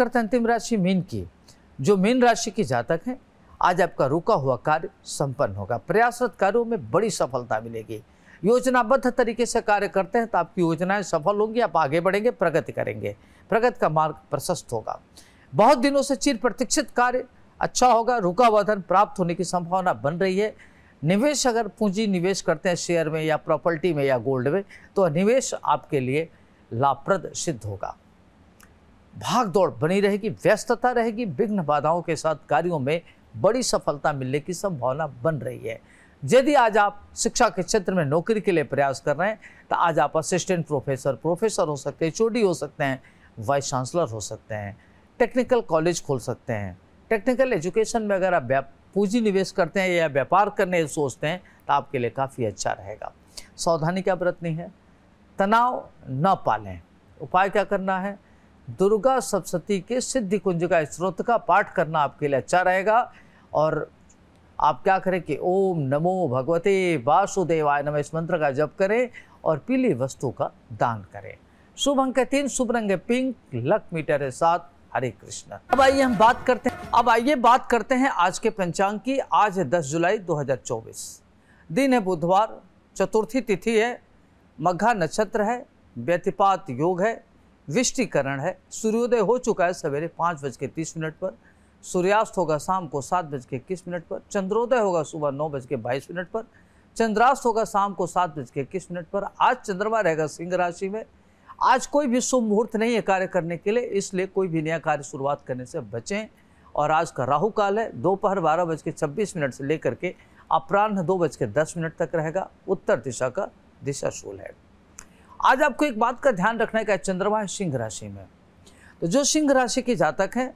करते हैं अंतिम राशि मीन की जो मीन राशि के जातक हैं आज आपका रुका हुआ कार्य संपन्न होगा प्रयासरत कार्यों में बड़ी सफलता मिलेगी योजनाबद्ध तरीके से कार्य करते हैं तो आपकी योजनाएं सफल होंगी आप आगे बढ़ेंगे प्रगति करेंगे प्रगति का मार्ग प्रशस्त होगा बहुत दिनों से चिर प्रतीक्षित कार्य अच्छा होगा रुका हुआ धन प्राप्त होने की संभावना बन रही है निवेश अगर पूंजी निवेश करते हैं शेयर में या प्रॉपर्टी में या गोल्ड में तो निवेश आपके लिए लाभप्रद सिद्ध होगा भाग दौड़ बनी रहेगी व्यस्तता रहेगी विघ्न बाधाओं के साथ कार्यों में बड़ी सफलता मिलने की संभावना बन रही है यदि आज आप शिक्षा के क्षेत्र में नौकरी के लिए प्रयास कर रहे हैं तो आज आप असिस्टेंट प्रोफेसर प्रोफेसर हो सकते हैं चोटी हो सकते हैं वाइस चांसलर हो सकते हैं टेक्निकल कॉलेज खोल सकते हैं टेक्निकल एजुकेशन में अगर आप पूंजी निवेश करते हैं या व्यापार करने सोचते हैं तो आपके लिए काफ़ी अच्छा रहेगा सावधानी क्या बरतनी है तनाव न पालें उपाय क्या करना है दुर्गा सप्तती के सिद्धि कुंज का स्त्रोत का पाठ करना आपके लिए अच्छा रहेगा और आप क्या करें कि ओम नमो भगवते वासुदेवाय नम इस मंत्र का जप करें और पीली वस्तु का दान करें शुभ अंक है तीन शुभ रंग है पिंक लक मीटर है सात हरे कृष्ण अब आइए हम बात करते हैं अब आइए बात करते हैं आज के पंचांग की आज है दस जुलाई 2024 दिन है बुधवार चतुर्थी तिथि है मघा नक्षत्र है व्यतिपात योग है विष्टिकरण है सूर्योदय हो चुका है सवेरे पाँच बज के तीस मिनट पर सूर्यास्त होगा शाम को सात बज के इक्कीस मिनट पर चंद्रोदय होगा सुबह नौ बज के बाईस मिनट पर चंद्रास्त होगा शाम को सात बज के इक्कीस मिनट पर आज चंद्रमा रहेगा सिंह राशि में आज कोई भी शुभ मुहूर्त नहीं है कार्य करने के लिए इसलिए कोई भी नया कार्य शुरुआत करने से बचें और आज का राहु काल है दोपहर बारह बज के छब्बीस मिनट से लेकर के अपराह्न दो बज के दस मिनट तक रहेगा उत्तर दिशा का दिशा शूल है आज आपको एक बात का ध्यान रखना है कि चंद्रमा है सिंह राशि में तो जो सिंह राशि के जातक हैं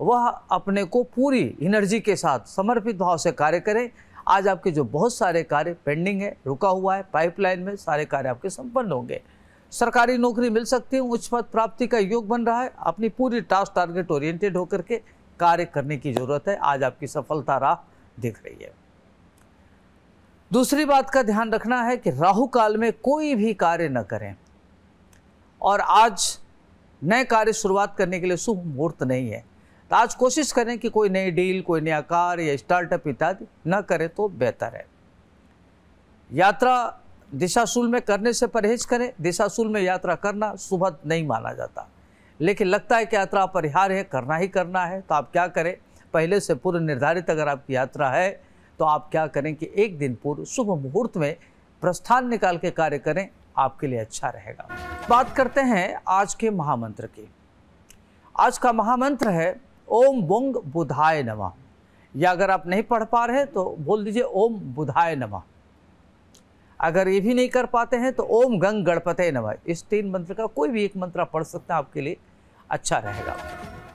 वह अपने को पूरी एनर्जी के साथ समर्पित भाव से कार्य करें आज आपके जो बहुत सारे कार्य पेंडिंग है रुका हुआ है पाइपलाइन में सारे कार्य आपके संपन्न होंगे सरकारी नौकरी मिल सकती है उच्च पद प्राप्ति का योग बन रहा है अपनी पूरी टास्क टारगेट ओरिएंटेड होकर के कार्य करने की जरूरत है आज आपकी सफलता राह दिख रही है दूसरी बात का ध्यान रखना है कि राहु काल में कोई भी कार्य न करें और आज नए कार्य शुरुआत करने के लिए शुभ मुहूर्त नहीं है तो आज कोशिश करें कि कोई नई डील कोई नया कार्य या स्टार्टअप इत्यादि न करें तो बेहतर है यात्रा दिशाशूल में करने से परहेज करें दिशाशूल में यात्रा करना शुभ नहीं माना जाता लेकिन लगता है कि यात्रा अपरिहार्य है करना ही करना है तो आप क्या करें पहले से पूर्व निर्धारित अगर आपकी यात्रा है तो आप क्या करें कि एक दिन पूर्व शुभ मुहूर्त में प्रस्थान निकाल के कार्य करें आपके लिए अच्छा रहेगा बात करते हैं आज के महामंत्र की आज का महामंत्र है ओम बुंग बुधाय नमः या अगर आप नहीं पढ़ पा रहे तो बोल दीजिए ओम बुधाय नमः अगर ये भी नहीं कर पाते हैं तो ओम गंग गणपते नमः इस तीन मंत्र का कोई भी एक मंत्र आप पढ़ सकते हैं आपके लिए अच्छा रहेगा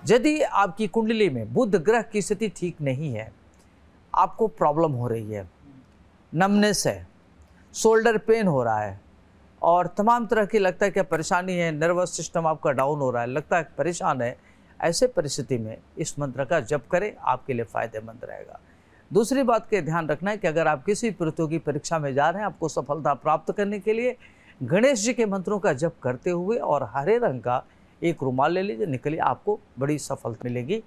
यदि आपकी कुंडली में बुध ग्रह की स्थिति ठीक नहीं है आपको प्रॉब्लम हो रही है नमनेस है शोल्डर पेन हो रहा है और तमाम तरह की लगता है कि परेशानी है नर्वस सिस्टम आपका डाउन हो रहा है लगता है परेशान है ऐसे परिस्थिति में इस मंत्र का जप करें आपके लिए फ़ायदेमंद रहेगा दूसरी बात के ध्यान रखना है कि अगर आप किसी प्रतियोगी परीक्षा में जा रहे हैं आपको सफलता प्राप्त करने के लिए गणेश जी के मंत्रों का जप करते हुए और हरे रंग का एक रुमाल ले लीजिए निकलिए आपको बड़ी सफलता मिलेगी